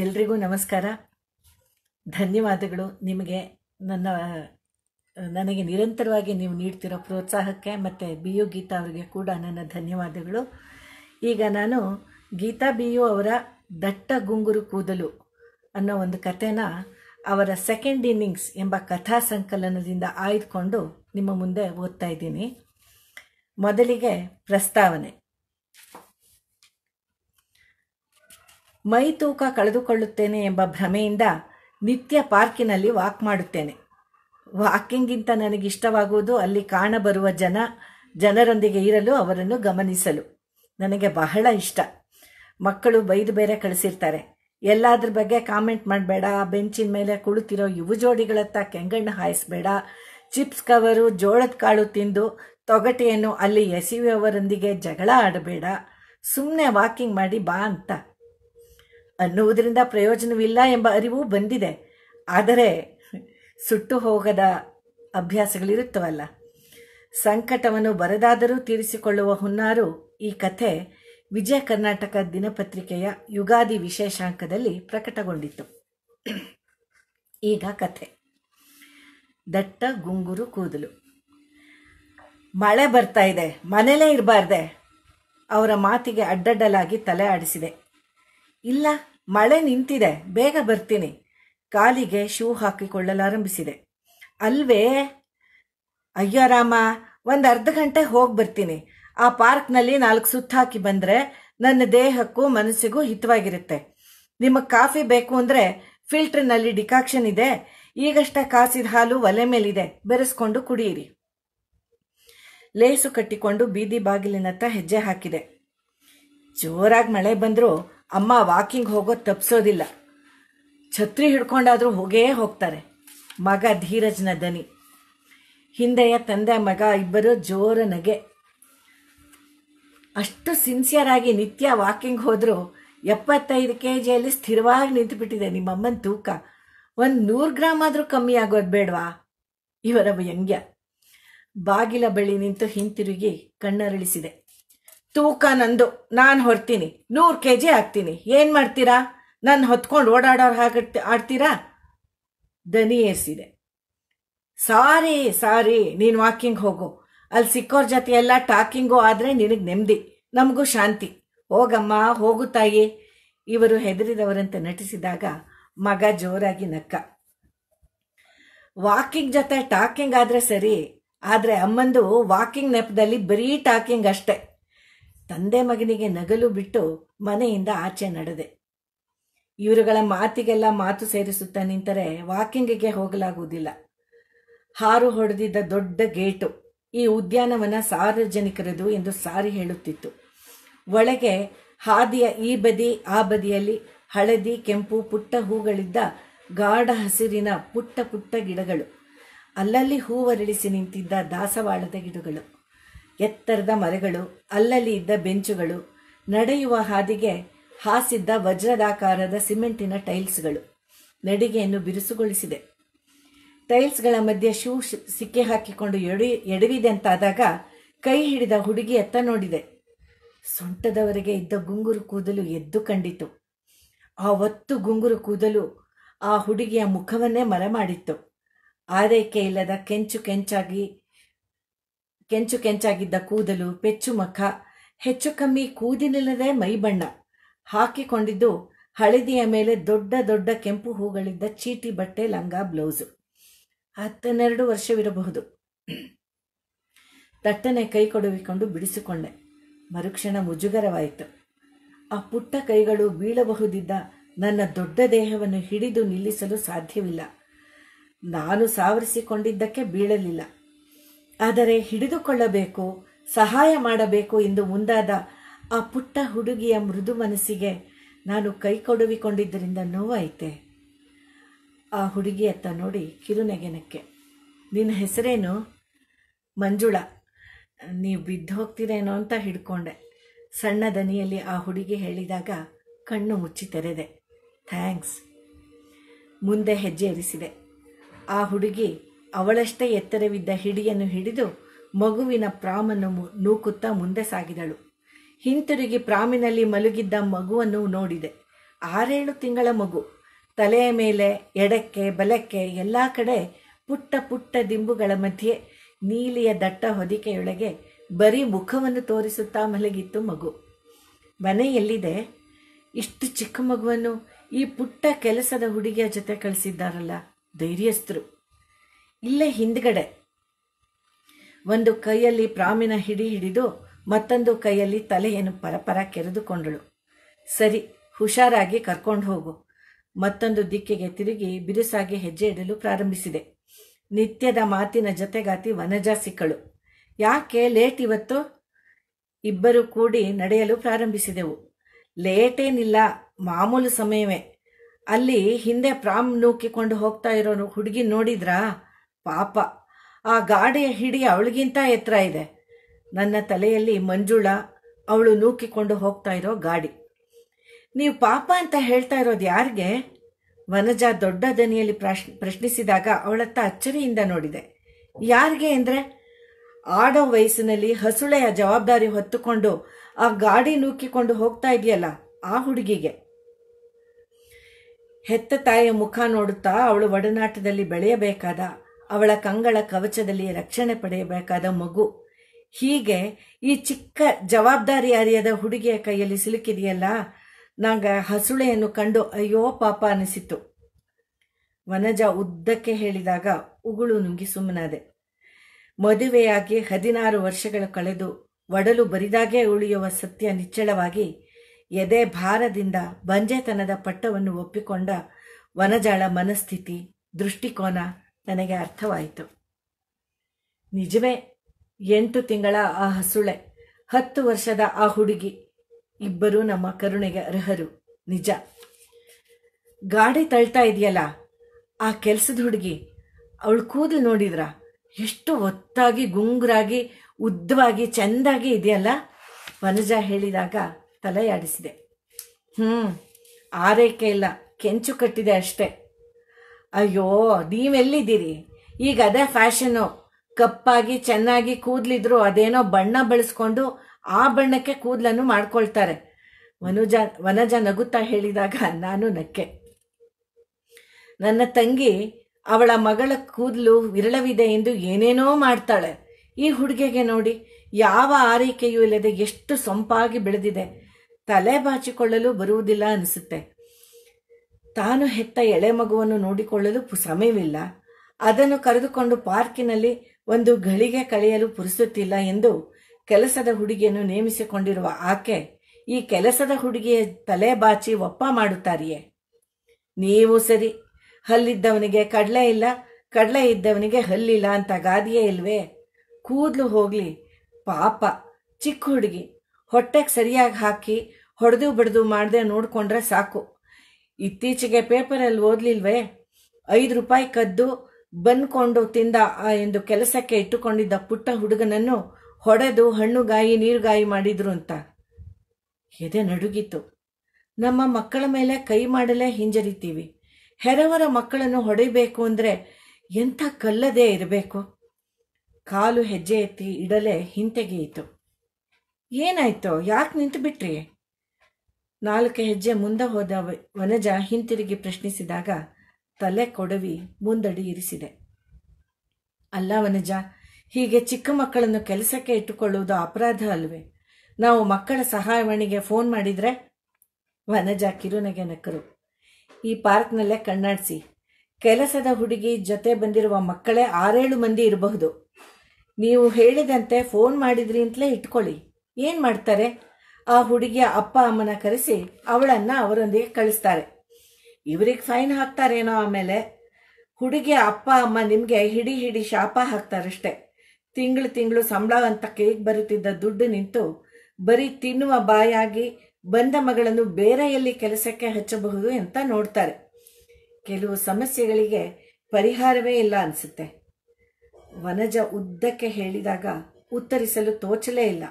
ಎಲ್ರಿಗೂ ನಮಸ್ಕಾರ ಧನ್ಯವಾದಗಳು ನಿಮಗೆ ನನ್ನ ನನಗೆ ನಿರಂತರವಾಗಿ ನೀವು ನೀಡ್ತಿರೋ ಪ್ರೋತ್ಸಾಹಕ್ಕೆ ಮತ್ತು ಬಿ ಯು ಗೀತಾ ಅವರಿಗೆ ಕೂಡ ನನ್ನ ಧನ್ಯವಾದಗಳು ಈಗ ನಾನು ಗೀತಾ ಬಿ ಯು ಅವರ ದಟ್ಟ ಗುಂಗುರು ಕೂದಲು ಅನ್ನೋ ಒಂದು ಕಥೆನ ಅವರ ಸೆಕೆಂಡ್ ಇನ್ನಿಂಗ್ಸ್ ಎಂಬ ಕಥಾ ಸಂಕಲನದಿಂದ ಆಯ್ದುಕೊಂಡು ನಿಮ್ಮ ಮುಂದೆ ಓದ್ತಾ ಇದ್ದೀನಿ ಮೊದಲಿಗೆ ಪ್ರಸ್ತಾವನೆ ಮೈ ತೂಕ ಕಳೆದುಕೊಳ್ಳುತ್ತೇನೆ ಎಂಬ ಭ್ರಮೆಯಿಂದ ನಿತ್ಯ ಪಾರ್ಕಿನಲ್ಲಿ ವಾಕ್ ಮಾಡುತ್ತೇನೆ ವಾಕಿಂಗ್ಗಿಂತ ನನಗಿಷ್ಟವಾಗುವುದು ಅಲ್ಲಿ ಕಾಣಬರುವ ಜನ ಜನರೊಂದಿಗೆ ಇರಲು ಅವರನ್ನು ಗಮನಿಸಲು ನನಗೆ ಬಹಳ ಇಷ್ಟ ಮಕ್ಕಳು ಬೈದು ಬೇರೆ ಕಳಿಸಿರ್ತಾರೆ ಎಲ್ಲಾದ್ರ ಬಗ್ಗೆ ಕಾಮೆಂಟ್ ಮಾಡಬೇಡ ಬೆಂಚಿನ ಮೇಲೆ ಕುಳಿತಿರೋ ಯುವ ಜೋಡಿಗಳತ್ತ ಕೆಂಗಣ್ಣು ಹಾಯಿಸ್ಬೇಡ ಚಿಪ್ಸ್ ಕವರು ಜೋಳದ ಕಾಳು ತಿಂದು ತೊಗಟೆಯನ್ನು ಅಲ್ಲಿ ಎಸೆಯುವವರೊಂದಿಗೆ ಜಗಳ ಆಡಬೇಡ ಸುಮ್ಮನೆ ವಾಕಿಂಗ್ ಮಾಡಿ ಬಾ ಅಂತ ಅನ್ನುವುದರಿಂದ ಪ್ರಯೋಜನವಿಲ್ಲ ಎಂಬ ಅರಿವು ಬಂದಿದೆ ಆದರೆ ಸುಟ್ಟು ಹೋಗದ ಅಭ್ಯಾಸಗಳಿರುತ್ತವಲ್ಲ ಸಂಕಟವನ್ನು ಬರದಾದರೂ ತೀರಿಸಿಕೊಳ್ಳುವ ಹುನ್ನಾರು ಈ ಕಥೆ ವಿಜಯ ಕರ್ನಾಟಕ ದಿನಪತ್ರಿಕೆಯ ಯುಗಾದಿ ವಿಶೇಷಾಂಕದಲ್ಲಿ ಪ್ರಕಟಗೊಂಡಿತ್ತು ಈಗ ಕಥೆ ದಟ್ಟ ಗುಂಗುರು ಕೂದಲು ಮಳೆ ಬರ್ತಾ ಇದೆ ಮನೇಲೇ ಇರಬಾರ್ದೆ ಅವರ ಮಾತಿಗೆ ಅಡ್ಡಡ್ಡಲಾಗಿ ತಲೆ ಆಡಿಸಿದೆ ಇಲ್ಲ ಮಳೆ ನಿಂತಿದೆ ಬೇಗ ಬರ್ತೀನಿ ಕಾಲಿಗೆ ಶೂ ಹಾಕಿಕೊಳ್ಳಲಾರಂಭಿಸಿದೆ ಅಲ್ವೇ ಅಯ್ಯೋ ರಾಮ ಒಂದು ಅರ್ಧ ಗಂಟೆ ಹೋಗಿ ಬರ್ತೀನಿ ಆ ಪಾರ್ಕ್ನಲ್ಲಿ ನಾಲ್ಕು ಸುತ್ತ ಹಾಕಿ ಬಂದರೆ ನನ್ನ ದೇಹಕ್ಕೂ ಮನಸ್ಸಿಗೂ ಹಿತವಾಗಿರುತ್ತೆ ನಿಮಗೆ ಕಾಫಿ ಬೇಕು ಅಂದರೆ ನಲ್ಲಿ ಡಿಕಾಕ್ಷನ್ ಇದೆ ಈಗಷ್ಟೇ ಕಾಸಿದ ಹಾಲು ಒಲೆ ಮೇಲಿದೆ ಬೆರೆಸ್ಕೊಂಡು ಕುಡಿಯಿರಿ ಲೇಸು ಕಟ್ಟಿಕೊಂಡು ಬೀದಿ ಬಾಗಿಲಿನತ್ತ ಹೆಜ್ಜೆ ಹಾಕಿದೆ ಜೋರಾಗಿ ಮಳೆ ಬಂದರೂ ಅಮ್ಮ ವಾಕಿಂಗ್ ಹೋಗೋದು ತಪ್ಸೋದಿಲ್ಲ ಛತ್ರಿ ಹಿಡ್ಕೊಂಡಾದರೂ ಹೋಗೇ ಹೋಗ್ತಾರೆ ಮಗ ಧೀರಜ್ನ ದನಿ ಹಿಂದೆಯ ತಂದೆ ಮಗ ಇಬ್ಬರು ಜೋರ ನಗೆ ಅಷ್ಟು ಸಿನ್ಸಿಯರ್ ಆಗಿ ನಿತ್ಯ ವಾಕಿಂಗ್ ಹೋದರೂ ಎಪ್ಪತ್ತೈದು ಕೆ ಜಿಯಲ್ಲಿ ಸ್ಥಿರವಾಗಿ ನಿಂತುಬಿಟ್ಟಿದೆ ನಿಮ್ಮಮ್ಮನ ತೂಕ ಒಂದು ನೂರು ಗ್ರಾಮ್ ಆದರೂ ಕಮ್ಮಿ ಆಗೋದು ಬೇಡವಾ ಇವರ ವ್ಯಂಗ್ಯ ಬಾಗಿಲ ಬಳಿ ನಿಂತು ಹಿಂತಿರುಗಿ ಕಣ್ಣರಳಿಸಿದೆ ತೂಕ ನಂದು ನಾನು ಹೊರ್ತೀನಿ ನೂರು ಕೆ ಜಿ ಹಾಕ್ತೀನಿ ಏನು ಮಾಡ್ತೀರಾ ನನ್ನ ಹೊತ್ಕೊಂಡು ಓಡಾಡೋರು ಹಾಕಿ ಆಡ್ತೀರಾ ದನಿ ಎಸಿದೆ ಸಾರಿ ಸಾರಿ ನೀನು ವಾಕಿಂಗ್ ಹೋಗು ಅಲ್ಲಿ ಸಿಕ್ಕೋರ್ ಜೊತೆ ಎಲ್ಲ ಟಾಕಿಂಗು ಆದರೆ ನಿನಗೆ ನೆಮ್ಮದಿ ನಮಗೂ ಶಾಂತಿ ಹೋಗಮ್ಮ ಹೋಗು ತಾಯಿ ಇವರು ಹೆದರಿದವರಂತೆ ನಟಿಸಿದಾಗ ಮಗ ಜೋರಾಗಿ ನಕ್ಕ ವಾಕಿಂಗ್ ಜೊತೆ ಟಾಕಿಂಗ್ ಆದರೆ ಸರಿ ಆದರೆ ಅಮ್ಮಂದು ವಾಕಿಂಗ್ ನೆಪದಲ್ಲಿ ಬರೀ ಟಾಕಿಂಗ್ ಅಷ್ಟೇ ತಂದೆ ಮಗನಿಗೆ ನಗಲು ಬಿಟ್ಟು ಮನೆಯಿಂದ ಆಚೆ ನಡೆದೆ ಇವರುಗಳ ಮಾತಿಗೆಲ್ಲ ಮಾತು ಸೇರಿಸುತ್ತಾ ನಿಂತರೆ ವಾಕಿಂಗಿಗೆ ಹೋಗಲಾಗುವುದಿಲ್ಲ ಹಾರು ಹೊಡೆದಿದ್ದ ದೊಡ್ಡ ಗೇಟು ಈ ಉದ್ಯಾನವನ ಸಾರ್ವಜನಿಕರದು ಎಂದು ಸಾರಿ ಹೇಳುತ್ತಿತ್ತು ಒಳಗೆ ಹಾದಿಯ ಈ ಬದಿ ಆ ಬದಿಯಲ್ಲಿ ಹಳದಿ ಕೆಂಪು ಪುಟ್ಟ ಹೂಗಳಿದ್ದ ಗಾಢ ಹಸಿರಿನ ಪುಟ್ಟ ಪುಟ್ಟ ಗಿಡಗಳು ಅಲ್ಲಲ್ಲಿ ಹೂವರಳಿಸಿ ನಿಂತಿದ್ದ ದಾಸವಾಳದ ಗಿಡಗಳು ಎತ್ತರದ ಮರಗಳು ಅಲ್ಲಲ್ಲಿ ಇದ್ದ ಬೆಂಚುಗಳು ನಡೆಯುವ ಹಾದಿಗೆ ಹಾಸಿದ್ದ ವಜ್ರದಾಕಾರದ ಸಿಮೆಂಟಿನ ಟೈಲ್ಸ್ಗಳು ನಡಿಗೆಯನ್ನು ಬಿರುಸುಗೊಳಿಸಿದೆ ಟೈಲ್ಸ್ಗಳ ಮಧ್ಯೆ ಶೂ ಸಿಕ್ಕಿ ಹಾಕಿಕೊಂಡು ಎಡಿ ಎಡವಿದೆ ಅಂತಾದಾಗ ಕೈ ಹಿಡಿದ ಹುಡುಗಿ ಎತ್ತ ನೋಡಿದೆ ಸೊಂಟದವರೆಗೆ ಇದ್ದ ಗುಂಗುರು ಕೂದಲು ಎದ್ದು ಕಂಡಿತು ಆ ಒತ್ತು ಗುಂಗುರು ಕೂದಲು ಆ ಹುಡುಗಿಯ ಮುಖವನ್ನೇ ಮರ ಮಾಡಿತ್ತು ಆರೈಕೆ ಇಲ್ಲದ ಕೆಂಚು ಕೆಂಚಾಗಿ ಕೆಂಚು ಕೆಂಚಾಗಿದ್ದ ಕೂದಲು ಪೆಚ್ಚು ಮಖ ಹೆಚ್ಚು ಕಮ್ಮಿ ಕೂದಿನಿಲ್ಲದೆ ಮೈಬಣ್ಣ ಹಾಕಿಕೊಂಡಿದ್ದು ಹಳದಿಯ ಮೇಲೆ ದೊಡ್ಡ ದೊಡ್ಡ ಕೆಂಪು ಹೂಗಳಿದ್ದ ಚೀಟಿ ಬಟ್ಟೆ ಲಂಗ ಬ್ಲೌಸು ಹತ್ತನ್ನೆರಡು ವರ್ಷವಿರಬಹುದು ತಟ್ಟನೆ ಕೈ ಕೊಡುವಿಕೊಂಡು ಬಿಡಿಸಿಕೊಂಡೆ ಮರುಕ್ಷಣ ಮುಜುಗರವಾಯಿತು ಆ ಪುಟ್ಟ ಕೈಗಳು ಬೀಳಬಹುದಿದ್ದ ನನ್ನ ದೊಡ್ಡ ದೇಹವನ್ನು ಹಿಡಿದು ನಿಲ್ಲಿಸಲು ಸಾಧ್ಯವಿಲ್ಲ ನಾನು ಸಾವರಿಸಿಕೊಂಡಿದ್ದಕ್ಕೆ ಬೀಳಲಿಲ್ಲ ಆದರೆ ಹಿಡಿದುಕೊಳ್ಳಬೇಕು ಸಹಾಯ ಮಾಡಬೇಕು ಎಂದು ಮುಂದಾದ ಆ ಪುಟ್ಟ ಹುಡುಗಿಯ ಮೃದು ಮನಸ್ಸಿಗೆ ನಾನು ಕೈ ಕೊಡುವಿಕೊಂಡಿದ್ದರಿಂದ ನೋವಾಯಿತೆ ಆ ಹುಡುಗಿಯತ್ತ ನೋಡಿ ಕಿರುನೆಗೆನಕ್ಕೆ ನಿನ್ನ ಹೆಸರೇನು ಮಂಜುಳ ನೀವು ಬಿದ್ದು ಹೋಗ್ತೀರೇನೋ ಅಂತ ಹಿಡ್ಕೊಂಡೆ ಸಣ್ಣ ದನಿಯಲ್ಲಿ ಆ ಹುಡುಗಿ ಹೇಳಿದಾಗ ಕಣ್ಣು ಮುಚ್ಚಿ ತೆರೆದೆ ಥ್ಯಾಂಕ್ಸ್ ಮುಂದೆ ಹೆಜ್ಜೆ ಇರಿಸಿದೆ ಆ ಹುಡುಗಿ ಅವಳಷ್ಟೇ ಎತ್ತರವಿದ್ದ ಹಿಡಿಯನ್ನು ಹಿಡಿದು ಮಗುವಿನ ಪ್ರಾಮನ್ನು ನೂಕುತ್ತಾ ಮುಂದೆ ಸಾಗಿದಳು ಹಿಂತಿರುಗಿ ಪ್ರಾಮಿನಲ್ಲಿ ಮಲಗಿದ್ದ ಮಗುವನ್ನು ನೋಡಿದೆ ಆರೇಳು ತಿಂಗಳ ಮಗು ತಲೆಯ ಮೇಲೆ ಎಡಕ್ಕೆ ಬಲಕ್ಕೆ ಎಲ್ಲ ಕಡೆ ಪುಟ್ಟ ಪುಟ್ಟ ದಿಂಬುಗಳ ಮಧ್ಯೆ ನೀಲಿಯ ದಟ್ಟ ಹೊದಿಕೆಯೊಳಗೆ ಬರೀ ಮುಖವನ್ನು ತೋರಿಸುತ್ತಾ ಮಲಗಿತ್ತು ಮಗು ಮನೆಯಲ್ಲಿದೆ ಇಷ್ಟು ಚಿಕ್ಕ ಮಗುವನ್ನು ಈ ಪುಟ್ಟ ಕೆಲಸದ ಹುಡುಗಿಯ ಜೊತೆ ಕಳಿಸಿದ್ದಾರಲ್ಲ ಧೈರ್ಯಸ್ಥರು ಇಲ್ಲೇ ಹಿಂದ್ಗಡೆ ಒಂದು ಕೈಯಲ್ಲಿ ಪ್ರಾಮಿನ ಹಿಡಿ ಹಿಡಿದು ಮತ್ತೊಂದು ಕೈಯಲ್ಲಿ ತಲೆಯನ್ನು ಪರಪರ ಕೆರೆದುಕೊಂಡಳು ಸರಿ ಹುಷಾರಾಗಿ ಕರ್ಕೊಂಡು ಹೋಗು ಮತ್ತೊಂದು ದಿಕ್ಕಿಗೆ ತಿರುಗಿ ಬಿರುಸಾಗಿ ಹೆಜ್ಜೆ ಇಡಲು ಪ್ರಾರಂಭಿಸಿದೆ ನಿತ್ಯದ ಮಾತಿನ ಜೊತೆಗಾತಿ ವನಜಾ ಸಿಕ್ಕಳು ಯಾಕೆ ಲೇಟ್ ಇವತ್ತು ಇಬ್ಬರು ಕೂಡಿ ನಡೆಯಲು ಪ್ರಾರಂಭಿಸಿದೆವು ಲೇಟೇನಿಲ್ಲ ಮಾಮೂಲು ಸಮಯವೇ ಅಲ್ಲಿ ಹಿಂದೆ ಪ್ರಾಮ್ ನೂಕಿಕೊಂಡು ಹೋಗ್ತಾ ಇರೋನು ಹುಡುಗಿ ನೋಡಿದ್ರಾ ಪಾಪ ಆ ಗಾಡಿಯ ಹಿಡಿ ಅವಳಿಗಿಂತ ಎತ್ತರ ಇದೆ ನನ್ನ ತಲೆಯಲ್ಲಿ ಮಂಜುಳ ಅವಳು ನೂಕಿಕೊಂಡು ಹೋಗ್ತಾ ಇರೋ ಗಾಡಿ ನೀವು ಪಾಪ ಅಂತ ಹೇಳ್ತಾ ಇರೋದು ಯಾರಿಗೆ ವನಜ ದೊಡ್ಡ ದನಿಯಲ್ಲಿ ಪ್ರಶ್ ಪ್ರಶ್ನಿಸಿದಾಗ ಅವಳತ್ತ ಅಚ್ಚರಿಯಿಂದ ನೋಡಿದೆ ಯಾರಿಗೆ ಅಂದರೆ ಆಡೋ ವಯಸ್ಸಿನಲ್ಲಿ ಹಸುಳೆಯ ಜವಾಬ್ದಾರಿ ಹೊತ್ತುಕೊಂಡು ಆ ಗಾಡಿ ನೂಕಿಕೊಂಡು ಹೋಗ್ತಾ ಇದೆಯಲ್ಲ ಆ ಹುಡುಗಿಗೆ ಹೆತ್ತ ತಾಯಿಯ ಮುಖ ನೋಡುತ್ತಾ ಅವಳು ಒಡನಾಟದಲ್ಲಿ ಬೆಳೆಯಬೇಕಾದ ಅವಳ ಕಂಗಳ ಕವಚದಲ್ಲಿ ರಕ್ಷಣೆ ಪಡೆಯಬೇಕಾದ ಮಗು ಹೀಗೆ ಈ ಚಿಕ್ಕ ಜವಾಬ್ದಾರಿ ಅರಿಯದ ಹುಡುಗಿಯ ಕೈಯಲ್ಲಿ ಸಿಲುಕಿದೆಯಲ್ಲ ನಂಗೆ ಹಸುಳೆಯನ್ನು ಕಂಡು ಅಯ್ಯೋ ಪಾಪ ಅನಿಸಿತು ವನಜ ಉದ್ದಕ್ಕೆ ಹೇಳಿದಾಗ ಉಗುಳು ನುಂಗಿ ಸುಮ್ಮನಾದೆ ಮದುವೆಯಾಗಿ ಹದಿನಾರು ವರ್ಷಗಳು ಕಳೆದು ಒಡಲು ಬರಿದಾಗೆ ಉಳಿಯುವ ಸತ್ಯ ನಿಚ್ಚಳವಾಗಿ ಎದೆ ಭಾರದಿಂದ ಬಂಜೆತನದ ಪಟ್ಟವನ್ನು ಒಪ್ಪಿಕೊಂಡ ವನಜಾಳ ಮನಸ್ಥಿತಿ ದೃಷ್ಟಿಕೋನ ನನಗೆ ಅರ್ಥವಾಯಿತು ನಿಜವೇ ಎಂಟು ತಿಂಗಳ ಆ ಹಸುಳೆ ಹತ್ತು ವರ್ಷದ ಆ ಹುಡುಗಿ ಇಬ್ಬರು ನಮ್ಮ ಕರುಣೆಗೆ ಅರ್ಹರು ನಿಜ ಗಾಡಿ ತಳ್ತಾ ಇದೆಯಲ್ಲ ಆ ಕೆಲಸದ ಹುಡುಗಿ ಅವಳು ಕೂದಲು ನೋಡಿದ್ರ ಎಷ್ಟು ಒತ್ತಾಗಿ ಗುಂಗುರಾಗಿ ಉದ್ದವಾಗಿ ಚೆಂದಾಗಿ ಇದೆಯಲ್ಲ ವನಜ ಹೇಳಿದಾಗ ತಲೆಯಾಡಿಸಿದೆ ಹ್ಞೂ ಆರೈಕೆ ಇಲ್ಲ ಕೆಂಚು ಕಟ್ಟಿದೆ ಅಷ್ಟೇ ಅಯ್ಯೋ ನೀವೆಲ್ಲಿದ್ದೀರಿ ಈಗ ಅದೇ ಫ್ಯಾಷನ್ನು ಕಪ್ಪಾಗಿ ಚೆನ್ನಾಗಿ ಕೂದಲಿದ್ರು ಅದೇನೋ ಬಣ್ಣ ಬಳಸ್ಕೊಂಡು ಆ ಬಣ್ಣಕ್ಕೆ ಕೂದಲನ್ನು ಮಾಡ್ಕೊಳ್ತಾರೆ ವನುಜ ವನಜ ನಗುತ್ತಾ ಹೇಳಿದಾಗ ನಾನು ನಕ್ಕೆ ನನ್ನ ತಂಗಿ ಅವಳ ಮಗಳ ಕೂದಲು ವಿರಳವಿದೆ ಎಂದು ಏನೇನೋ ಮಾಡ್ತಾಳೆ ಈ ಹುಡುಗಿಗೆ ನೋಡಿ ಯಾವ ಆರೈಕೆಯೂ ಇಲ್ಲದೆ ಎಷ್ಟು ಸೊಂಪಾಗಿ ಬೆಳೆದಿದೆ ತಲೆ ಬಾಚಿಕೊಳ್ಳಲು ಬರುವುದಿಲ್ಲ ಅನಿಸುತ್ತೆ ತಾನು ಹೆತ್ತ ಎಳೆ ಮಗುವನ್ನು ನೋಡಿಕೊಳ್ಳಲು ಸಮಯವಿಲ್ಲ ಅದನ್ನು ಕರೆದುಕೊಂಡು ಪಾರ್ಕಿನಲ್ಲಿ ಒಂದು ಗಳಿಗೆ ಕಳೆಯಲು ಪುರಿಸುತ್ತಿಲ್ಲ ಎಂದು ಕೆಲಸದ ಹುಡುಗಿಯನ್ನು ನೇಮಿಸಿಕೊಂಡಿರುವ ಆಕೆ ಈ ಕೆಲಸದ ಹುಡುಗಿಯ ತಲೆ ಬಾಚಿ ಒಪ್ಪ ಮಾಡುತ್ತಾರಿಯೇ ನೀವು ಸರಿ ಹಲ್ಲಿದ್ದವನಿಗೆ ಕಡಲೆ ಇಲ್ಲ ಕಡಲೆ ಇದ್ದವನಿಗೆ ಹಲ್ಲಿಲ್ಲ ಅಂತ ಗಾದಿಯೇ ಇಲ್ವೇ ಕೂದಲು ಹೋಗಲಿ ಪಾಪ ಚಿಕ್ಕ ಹುಡುಗಿ ಹೊಟ್ಟೆಗೆ ಸರಿಯಾಗಿ ಹಾಕಿ ಹೊಡೆದು ಬಡಿದು ಮಾಡದೆ ನೋಡಿಕೊಂಡ್ರೆ ಸಾಕು ಇತ್ತೀಚೆಗೆ ಪೇಪರಲ್ಲಿ ಓದ್ಲಿಲ್ವೇ ಐದು ರೂಪಾಯಿ ಕದ್ದು ಬಂದ್ಕೊಂಡು ತಿಂದ ಎಂದು ಕೆಲಸಕ್ಕೆ ಇಟ್ಟುಕೊಂಡಿದ್ದ ಪುಟ್ಟ ಹುಡುಗನನ್ನು ಹೊಡೆದು ಹಣ್ಣುಗಾಯಿ ನೀರುಗಾಯಿ ಮಾಡಿದ್ರು ಅಂತ ಎದೆ ನಡುಗಿತು ನಮ್ಮ ಮಕ್ಕಳ ಮೇಲೆ ಕೈ ಮಾಡಲೇ ಹಿಂಜರಿತೀವಿ ಹೆರವರ ಮಕ್ಕಳನ್ನು ಹೊಡೆಯಬೇಕು ಅಂದರೆ ಎಂಥ ಕಲ್ಲದೇ ಇರಬೇಕು ಕಾಲು ಹೆಜ್ಜೆ ಎತ್ತಿ ಇಡಲೇ ಹಿಂತೆಗೆಯಿತು ಏನಾಯ್ತೋ ಯಾಕೆ ನಿಂತು ಬಿಟ್ರಿ ನಾಲ್ಕು ಹೆಜ್ಜೆ ಮುಂದೆ ಹೋದ ವನಜ ಹಿಂತಿರುಗಿ ಪ್ರಶ್ನಿಸಿದಾಗ ತಲೆ ಕೊಡವಿ ಮುಂದಡಿ ಇರಿಸಿದೆ ಅಲ್ಲ ವನಜ ಹೀಗೆ ಚಿಕ್ಕ ಮಕ್ಕಳನ್ನು ಕೆಲಸಕ್ಕೆ ಇಟ್ಟುಕೊಳ್ಳುವುದು ಅಪರಾಧ ಅಲ್ವೇ ನಾವು ಮಕ್ಕಳ ಸಹಾಯವಾಣಿಗೆ ಫೋನ್ ಮಾಡಿದ್ರೆ ವನಜ ಕಿರುನಗೆ ನಕ್ಕರು ಈ ಪಾರ್ಕ್ನಲ್ಲೇ ಕಣ್ಣಾಡಿಸಿ ಕೆಲಸದ ಹುಡುಗಿ ಜೊತೆ ಬಂದಿರುವ ಮಕ್ಕಳೇ ಆರೇಳು ಮಂದಿ ಇರಬಹುದು ನೀವು ಹೇಳಿದಂತೆ ಫೋನ್ ಮಾಡಿದ್ರಿ ಅಂತಲೇ ಇಟ್ಕೊಳ್ಳಿ ಏನು ಮಾಡ್ತಾರೆ ಆ ಹುಡುಗಿಯ ಅಪ್ಪ ಅಮ್ಮನ ಕರೆಸಿ ಅವಳನ್ನ ಅವರೊಂದಿಗೆ ಕಳಿಸ್ತಾರೆ ಇವರಿಗೆ ಫೈನ್ ಹಾಕ್ತಾರೇನೋ ಆಮೇಲೆ ಹುಡುಗಿಯ ಅಪ್ಪ ಅಮ್ಮ ನಿಮಗೆ ಹಿಡಿ ಹಿಡಿ ಶಾಪ ಹಾಕ್ತಾರಷ್ಟೇ ತಿಂಗಳು ತಿಂಗಳು ಸಂಬಳ ಅಂತ ಕೇಕ್ ಬರುತ್ತಿದ್ದ ದುಡ್ಡು ನಿಂತು ಬರೀ ತಿನ್ನುವ ಬಾಯಾಗಿ ಬಂದ ಮಗಳನ್ನು ಬೇರೆಯಲ್ಲಿ ಕೆಲಸಕ್ಕೆ ಹಚ್ಚಬಹುದು ಅಂತ ನೋಡ್ತಾರೆ ಕೆಲವು ಸಮಸ್ಯೆಗಳಿಗೆ ಪರಿಹಾರವೇ ಇಲ್ಲ ಅನ್ಸುತ್ತೆ ವನಜ ಉದ್ದಕ್ಕೆ ಹೇಳಿದಾಗ ಉತ್ತರಿಸಲು ತೋಚಲೇ ಇಲ್ಲ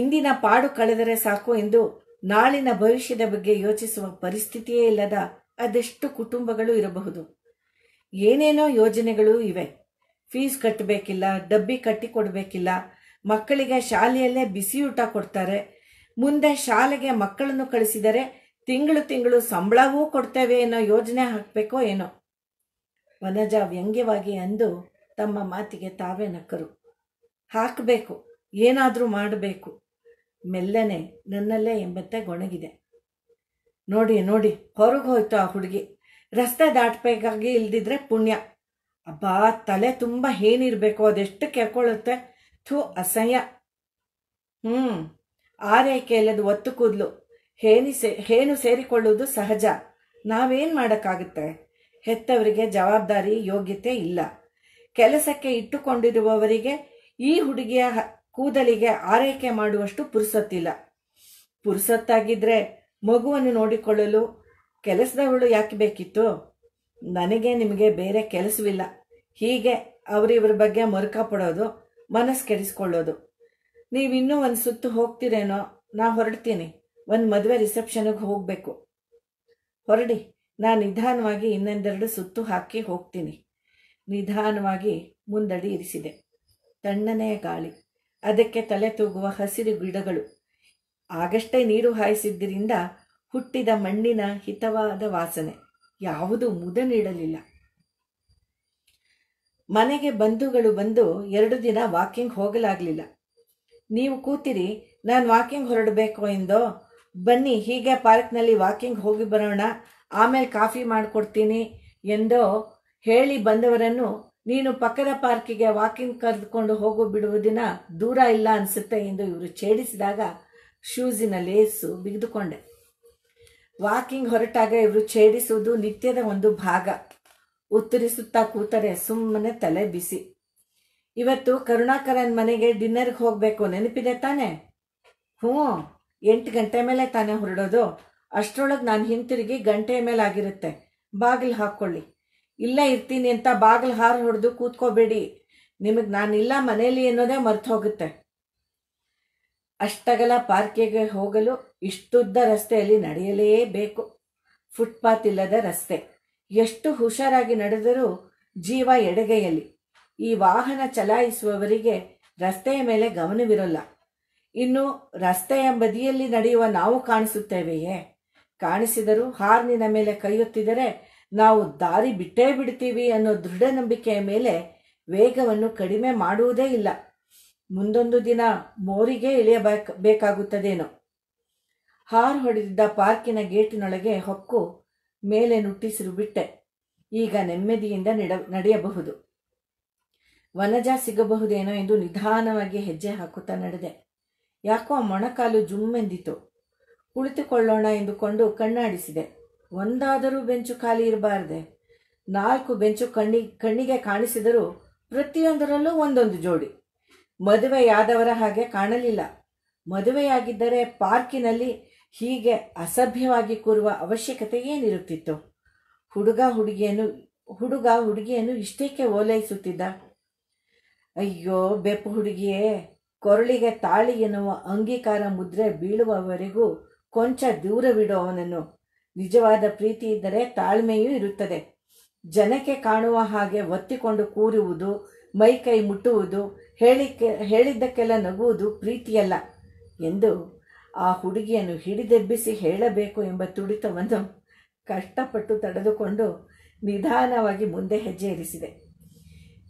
ಇಂದಿನ ಪಾಡು ಕಳೆದರೆ ಸಾಕು ಎಂದು ನಾಳಿನ ಭವಿಷ್ಯದ ಬಗ್ಗೆ ಯೋಚಿಸುವ ಪರಿಸ್ಥಿತಿಯೇ ಇಲ್ಲದ ಅದೆಷ್ಟು ಕುಟುಂಬಗಳು ಇರಬಹುದು ಏನೇನೋ ಯೋಜನೆಗಳು ಇವೆ ಫೀಸ್ ಕಟ್ಟಬೇಕಿಲ್ಲ ಡಬ್ಬಿ ಕಟ್ಟಿಕೊಡ್ಬೇಕಿಲ್ಲ ಮಕ್ಕಳಿಗೆ ಶಾಲೆಯಲ್ಲೇ ಬಿಸಿಯೂಟ ಕೊಡ್ತಾರೆ ಮುಂದೆ ಶಾಲೆಗೆ ಮಕ್ಕಳನ್ನು ಕಳಿಸಿದರೆ ತಿಂಗಳು ತಿಂಗಳು ಸಂಬಳವೂ ಕೊಡ್ತೇವೆ ಅನ್ನೋ ಯೋಜನೆ ಹಾಕಬೇಕೋ ಏನೋ ವನಜ ವ್ಯಂಗ್ಯವಾಗಿ ಅಂದು ತಮ್ಮ ಮಾತಿಗೆ ತಾವೇ ನಕ್ಕರು ಹಾಕಬೇಕು ಏನಾದರೂ ಮಾಡಬೇಕು ಮೆಲ್ಲನೆ ನನ್ನಲ್ಲೇ ಎಂಬತ್ತೆ ಗೊಣಗಿದೆ ನೋಡಿ ನೋಡಿ ಹೊರಗೆ ಹೋಯ್ತು ಆ ಹುಡುಗಿ ರಸ್ತೆ ದಾಟಬೇಕಾಗಿ ಇಲ್ದಿದ್ರೆ ಪುಣ್ಯ ಅಬ್ಬಾ ತಲೆ ತುಂಬ ಏನಿರಬೇಕು ಅದೆಷ್ಟು ಕೆಕ್ಕೊಳ್ಳುತ್ತೆ ಥೂ ಅಸಹ್ಯ ಹ್ಞೂ ಆರೈಕೆ ಒತ್ತು ಕೂದಲು ಹೇನಿ ಸೇ ಹೇನು ಸೇರಿಕೊಳ್ಳುವುದು ಸಹಜ ನಾವೇನು ಮಾಡೋಕ್ಕಾಗುತ್ತೆ ಹೆತ್ತವರಿಗೆ ಜವಾಬ್ದಾರಿ ಯೋಗ್ಯತೆ ಇಲ್ಲ ಕೆಲಸಕ್ಕೆ ಇಟ್ಟುಕೊಂಡಿರುವವರಿಗೆ ಈ ಹುಡುಗಿಯ ಕೂದಲಿಗೆ ಆರೈಕೆ ಮಾಡುವಷ್ಟು ಪುರುಸತ್ತಿಲ್ಲ ಪುರುಸತ್ತಾಗಿದ್ರೆ ಮಗುವನ್ನು ನೋಡಿಕೊಳ್ಳಲು ಕೆಲಸದವಳು ಯಾಕೆ ಬೇಕಿತ್ತು ನನಗೆ ನಿಮಗೆ ಬೇರೆ ಕೆಲಸವಿಲ್ಲ ಹೀಗೆ ಅವರಿವ್ರ ಬಗ್ಗೆ ಮರುಕ ಪಡೋದು ಮನಸ್ಸು ಕೆಡಿಸ್ಕೊಳ್ಳೋದು ನೀವಿನ್ನೂ ಒಂದು ಸುತ್ತು ಹೋಗ್ತೀರೇನೋ ನಾ ಹೊರಡ್ತೀನಿ ಒಂದು ಮದುವೆ ರಿಸೆಪ್ಷನ್ಗೆ ಹೋಗಬೇಕು ಹೊರಡಿ ನಾನು ನಿಧಾನವಾಗಿ ಇನ್ನೊಂದೆರಡು ಸುತ್ತು ಹಾಕಿ ಹೋಗ್ತೀನಿ ನಿಧಾನವಾಗಿ ಮುಂದಡಿ ಇರಿಸಿದೆ ತಣ್ಣನೆಯ ಗಾಳಿ ಅದಕ್ಕೆ ತಲೆ ತೂಗುವ ಹಸಿರು ಗಿಡಗಳು ಆಗಷ್ಟೇ ನೀರು ಹಾಯಿಸಿದ್ದರಿಂದ ಹುಟ್ಟಿದ ಮಣ್ಣಿನ ಹಿತವಾದ ವಾಸನೆ ಯಾವುದೂ ಮುದ ನೀಡಲಿಲ್ಲ ಮನೆಗೆ ಬಂಧುಗಳು ಬಂದು ಎರಡು ದಿನ ವಾಕಿಂಗ್ ಹೋಗಲಾಗಲಿಲ್ಲ ನೀವು ಕೂತಿರಿ ನಾನು ವಾಕಿಂಗ್ ಹೊರಡಬೇಕು ಎಂದೋ ಬನ್ನಿ ಹೀಗೆ ಪಾರ್ಕ್ನಲ್ಲಿ ವಾಕಿಂಗ್ ಹೋಗಿ ಬರೋಣ ಆಮೇಲೆ ಕಾಫಿ ಮಾಡಿಕೊಡ್ತೀನಿ ಎಂದೋ ಹೇಳಿ ಬಂದವರನ್ನು ನೀನು ಪಕ್ಕದ ಪಾರ್ಕಿಗೆ ವಾಕಿಂಗ್ ಕರೆದುಕೊಂಡು ಹೋಗೋ ಬಿಡುವ ದಿನ ದೂರ ಇಲ್ಲ ಅನಿಸುತ್ತೆ ಎಂದು ಇವರು ಛೇಡಿಸಿದಾಗ ಶೂಸಿನ ಲೇಸು ಬಿಗಿದುಕೊಂಡೆ ವಾಕಿಂಗ್ ಹೊರಟಾಗ ಇವರು ಛೇಡಿಸುವುದು ನಿತ್ಯದ ಒಂದು ಭಾಗ ಉತ್ತರಿಸುತ್ತಾ ಕೂತರೆ ಸುಮ್ಮನೆ ತಲೆ ಬಿಸಿ ಇವತ್ತು ಕರುಣಾಕರನ್ ಮನೆಗೆ ಡಿನ್ನರ್ಗೆ ಹೋಗಬೇಕು ನೆನಪಿದೆ ತಾನೆ ಹ್ಞೂ ಎಂಟು ಗಂಟೆ ಮೇಲೆ ತಾನೇ ಹೊರಡೋದು ಅಷ್ಟರೊಳಗೆ ನಾನು ಹಿಂತಿರುಗಿ ಗಂಟೆ ಮೇಲೆ ಆಗಿರುತ್ತೆ ಬಾಗಿಲು ಹಾಕ್ಕೊಳ್ಳಿ ಇಲ್ಲ ಇರ್ತೀನಿ ಅಂತ ಬಾಗಿಲು ಹಾರು ಹೊಡೆದು ಕೂತ್ಕೋಬೇಡಿ ನಿಮಗೆ ನಾನಿಲ್ಲ ಮನೆಯಲ್ಲಿ ಅನ್ನೋದೇ ಮರ್ತು ಹೋಗುತ್ತೆ ಅಷ್ಟಗಲ ಪಾರ್ಕಿಗೆ ಹೋಗಲು ಇಷ್ಟುದ್ದ ರಸ್ತೆಯಲ್ಲಿ ನಡೆಯಲೇಬೇಕು ಫುಟ್ಪಾತ್ ಇಲ್ಲದ ರಸ್ತೆ ಎಷ್ಟು ಹುಷಾರಾಗಿ ನಡೆದರೂ ಜೀವ ಎಡಗೈಯಲ್ಲಿ ಈ ವಾಹನ ಚಲಾಯಿಸುವವರಿಗೆ ರಸ್ತೆಯ ಮೇಲೆ ಗಮನವಿರಲ್ಲ ಇನ್ನು ರಸ್ತೆಯ ಬದಿಯಲ್ಲಿ ನಡೆಯುವ ನಾವು ಕಾಣಿಸುತ್ತೇವೆಯೇ ಕಾಣಿಸಿದರೂ ಹಾರ್ನಿನ ಮೇಲೆ ಕೈಯುತ್ತಿದ್ದರೆ ನಾವು ದಾರಿ ಬಿಟ್ಟೇ ಬಿಡ್ತೀವಿ ಅನ್ನೋ ದೃಢ ನಂಬಿಕೆಯ ಮೇಲೆ ವೇಗವನ್ನು ಕಡಿಮೆ ಮಾಡುವುದೇ ಇಲ್ಲ ಮುಂದೊಂದು ದಿನ ಮೋರಿಗೆ ಇಳಿಯಬೇಕ ಬೇಕಾಗುತ್ತದೇನೋ ಹಾರ್ ಹೊಡೆದಿದ್ದ ಪಾರ್ಕಿನ ಗೇಟಿನೊಳಗೆ ಹೊಕ್ಕು ಮೇಲೆ ನುಟ್ಟಿಸಿರು ಬಿಟ್ಟೆ ಈಗ ನೆಮ್ಮದಿಯಿಂದ ನಡೆಯಬಹುದು ವನಜ ಸಿಗಬಹುದೇನೋ ಎಂದು ನಿಧಾನವಾಗಿ ಹೆಜ್ಜೆ ಹಾಕುತ್ತಾ ನಡೆದೆ ಯಾಕೋ ಮೊಣಕಾಲು ಜುಮ್ಮೆಂದಿತು ಕುಳಿತುಕೊಳ್ಳೋಣ ಎಂದುಕೊಂಡು ಕಣ್ಣಾಡಿಸಿದೆ ಒಂದಾದರೂ ಬೆಂಚು ಖಾಲಿ ಇರಬಾರ್ದೆ ನಾಲ್ಕು ಬೆಂಚು ಕಣ್ಣಿ ಕಣ್ಣಿಗೆ ಕಾಣಿಸಿದರೂ ಪ್ರತಿಯೊಂದರಲ್ಲೂ ಒಂದೊಂದು ಜೋಡಿ ಮದುವೆಯಾದವರ ಹಾಗೆ ಕಾಣಲಿಲ್ಲ ಮದುವೆಯಾಗಿದ್ದರೆ ಪಾರ್ಕಿನಲ್ಲಿ ಹೀಗೆ ಅಸಭ್ಯವಾಗಿ ಕೂರುವ ಅವಶ್ಯಕತೆ ಏನಿರುತ್ತಿತ್ತು ಹುಡುಗ ಹುಡುಗಿಯನ್ನು ಹುಡುಗ ಹುಡುಗಿಯನ್ನು ಇಷ್ಟಕ್ಕೆ ಓಲೈಸುತ್ತಿದ್ದ ಅಯ್ಯೋ ಬೆಪ್ಪು ಹುಡುಗಿಯೇ ಕೊರಳಿಗೆ ತಾಳಿ ಎನ್ನುವ ಅಂಗೀಕಾರ ಮುದ್ರೆ ಬೀಳುವವರೆಗೂ ಕೊಂಚ ದೂರವಿಡೋ ಅವನನ್ನು ನಿಜವಾದ ಪ್ರೀತಿ ಇದ್ದರೆ ತಾಳ್ಮೆಯೂ ಇರುತ್ತದೆ ಜನಕ್ಕೆ ಕಾಣುವ ಹಾಗೆ ಒತ್ತಿಕೊಂಡು ಕೂರುವುದು ಕೈ ಮುಟ್ಟುವುದು ಹೇಳಿಕೆ ಹೇಳಿದ್ದಕ್ಕೆಲ್ಲ ನಗುವುದು ಪ್ರೀತಿಯಲ್ಲ ಎಂದು ಆ ಹುಡುಗಿಯನ್ನು ಹಿಡಿದೆಬ್ಬಿಸಿ ಹೇಳಬೇಕು ಎಂಬ ತುಡಿತವನ್ನು ಕಷ್ಟಪಟ್ಟು ತಡೆದುಕೊಂಡು ನಿಧಾನವಾಗಿ ಮುಂದೆ ಹೆಜ್ಜೆ ಇರಿಸಿದೆ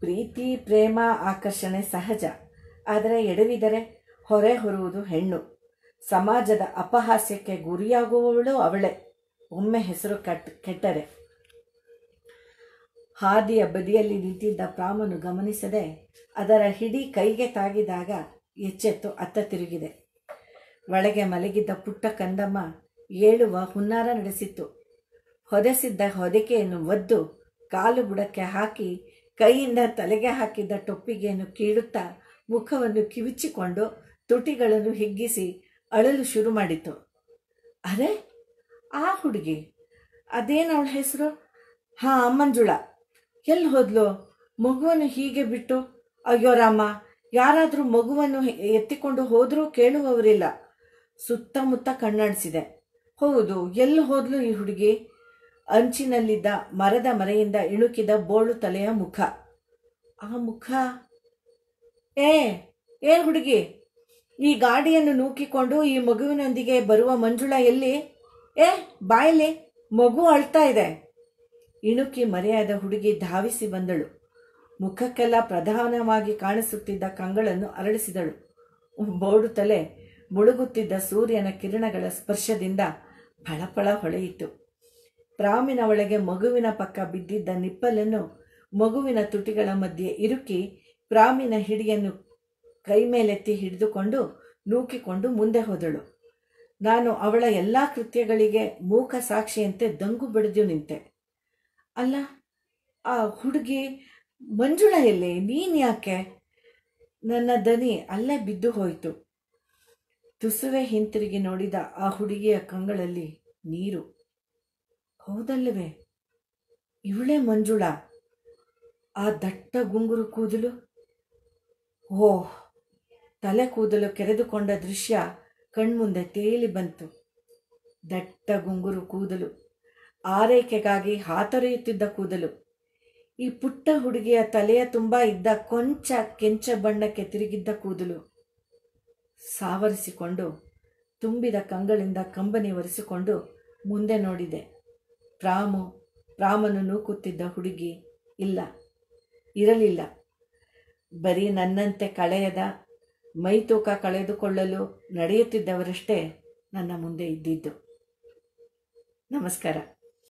ಪ್ರೀತಿ ಪ್ರೇಮ ಆಕರ್ಷಣೆ ಸಹಜ ಆದರೆ ಎಡವಿದರೆ ಹೊರೆ ಹೊರುವುದು ಹೆಣ್ಣು ಸಮಾಜದ ಅಪಹಾಸ್ಯಕ್ಕೆ ಗುರಿಯಾಗುವವಳು ಅವಳೆ ಒಮ್ಮೆ ಹೆಸರು ಕಟ್ ಕೆಟ್ಟರೆ ಹಾದಿಯ ಬದಿಯಲ್ಲಿ ನಿಂತಿದ್ದ ಪ್ರಾಮನು ಗಮನಿಸದೆ ಅದರ ಹಿಡಿ ಕೈಗೆ ತಾಗಿದಾಗ ಎಚ್ಚೆತ್ತು ಅತ್ತ ತಿರುಗಿದೆ ಒಳಗೆ ಮಲಗಿದ್ದ ಪುಟ್ಟ ಕಂದಮ್ಮ ಏಳುವ ಹುನ್ನಾರ ನಡೆಸಿತ್ತು ಹೊದೆಸಿದ್ದ ಹೊದಿಕೆಯನ್ನು ಒದ್ದು ಕಾಲು ಬುಡಕ್ಕೆ ಹಾಕಿ ಕೈಯಿಂದ ತಲೆಗೆ ಹಾಕಿದ್ದ ಟೊಪ್ಪಿಗೆಯನ್ನು ಕೀಳುತ್ತಾ ಮುಖವನ್ನು ಕಿವಿಚಿಕೊಂಡು ತುಟಿಗಳನ್ನು ಹಿಗ್ಗಿಸಿ ಅಳಲು ಶುರು ಮಾಡಿತು ಅರೆ ಆ ಹುಡುಗಿ ಅದೇನು ಅವಳ ಹೆಸರು ಹಾಂ ಮಂಜುಳ ಎಲ್ಲಿ ಹೋದ್ಲು ಮಗುವನ್ನು ಹೀಗೆ ಬಿಟ್ಟು ಅಯ್ಯೋ ರಾಮ ಯಾರಾದರೂ ಮಗುವನ್ನು ಎತ್ತಿಕೊಂಡು ಹೋದರೂ ಕೇಳುವವರಿಲ್ಲ ಸುತ್ತಮುತ್ತ ಕಣ್ಣಾಡಿಸಿದೆ ಹೌದು ಎಲ್ಲಿ ಹೋದ್ಲು ಈ ಹುಡುಗಿ ಅಂಚಿನಲ್ಲಿದ್ದ ಮರದ ಮರೆಯಿಂದ ಇಳುಕಿದ ಬೋಳು ತಲೆಯ ಮುಖ ಆ ಮುಖ ಏ ಏ ಹುಡುಗಿ ಈ ಗಾಡಿಯನ್ನು ನೂಕಿಕೊಂಡು ಈ ಮಗುವಿನೊಂದಿಗೆ ಬರುವ ಮಂಜುಳ ಎಲ್ಲಿ ಏ ಬಾಯಲ್ಲಿ ಮಗು ಅಳ್ತಾ ಇದೆ ಇಣುಕಿ ಮರೆಯಾದ ಹುಡುಗಿ ಧಾವಿಸಿ ಬಂದಳು ಮುಖಕ್ಕೆಲ್ಲ ಪ್ರಧಾನವಾಗಿ ಕಾಣಿಸುತ್ತಿದ್ದ ಕಂಗಳನ್ನು ಅರಳಿಸಿದಳು ಬೋಡು ತಲೆ ಮುಳುಗುತ್ತಿದ್ದ ಸೂರ್ಯನ ಕಿರಣಗಳ ಸ್ಪರ್ಶದಿಂದ ಫಳಫಳ ಹೊಳೆಯಿತು ಪ್ರಾಮಿನ ಒಳಗೆ ಮಗುವಿನ ಪಕ್ಕ ಬಿದ್ದಿದ್ದ ನಿಪ್ಪಲನ್ನು ಮಗುವಿನ ತುಟಿಗಳ ಮಧ್ಯೆ ಇರುಕಿ ಪ್ರಾಮಿನ ಹಿಡಿಯನ್ನು ಕೈ ಮೇಲೆತ್ತಿ ಹಿಡಿದುಕೊಂಡು ನೂಕಿಕೊಂಡು ಮುಂದೆ ಹೋದಳು ನಾನು ಅವಳ ಎಲ್ಲ ಕೃತ್ಯಗಳಿಗೆ ಮೂಕ ಸಾಕ್ಷಿಯಂತೆ ದಂಗು ಬಡಿದು ನಿಂತೆ ಅಲ್ಲ ಆ ಹುಡುಗಿ ಮಂಜುಳ ಎಲ್ಲಿ ನೀನು ಯಾಕೆ ನನ್ನ ದನಿ ಅಲ್ಲೇ ಬಿದ್ದು ಹೋಯಿತು ತುಸುವೆ ಹಿಂತಿರುಗಿ ನೋಡಿದ ಆ ಹುಡುಗಿಯ ಕಂಗಳಲ್ಲಿ ನೀರು ಹೌದಲ್ಲವೇ ಇವಳೇ ಮಂಜುಳ ಆ ದಟ್ಟ ಗುಂಗುರು ಕೂದಲು ಓಹ್ ತಲೆ ಕೂದಲು ಕೆರೆದುಕೊಂಡ ದೃಶ್ಯ ಕಣ್ಮುಂದೆ ತೇಲಿ ಬಂತು ದಟ್ಟ ಗುಂಗುರು ಕೂದಲು ಆರೈಕೆಗಾಗಿ ಹಾತೊರೆಯುತ್ತಿದ್ದ ಕೂದಲು ಈ ಪುಟ್ಟ ಹುಡುಗಿಯ ತಲೆಯ ತುಂಬ ಇದ್ದ ಕೊಂಚ ಕೆಂಚ ಬಣ್ಣಕ್ಕೆ ತಿರುಗಿದ್ದ ಕೂದಲು ಸಾವರಿಸಿಕೊಂಡು ತುಂಬಿದ ಕಂಗಳಿಂದ ಕಂಬನಿ ಒರೆಸಿಕೊಂಡು ಮುಂದೆ ನೋಡಿದೆ ರಾಮು ರಾಮನು ನೂಕುತ್ತಿದ್ದ ಹುಡುಗಿ ಇಲ್ಲ ಇರಲಿಲ್ಲ ಬರೀ ನನ್ನಂತೆ ಕಳೆಯದ ಮೈ ತೂಕ ಕಳೆದುಕೊಳ್ಳಲು ನಡೆಯುತ್ತಿದ್ದವರಷ್ಟೇ ನನ್ನ ಮುಂದೆ ಇದ್ದಿದ್ದು ನಮಸ್ಕಾರ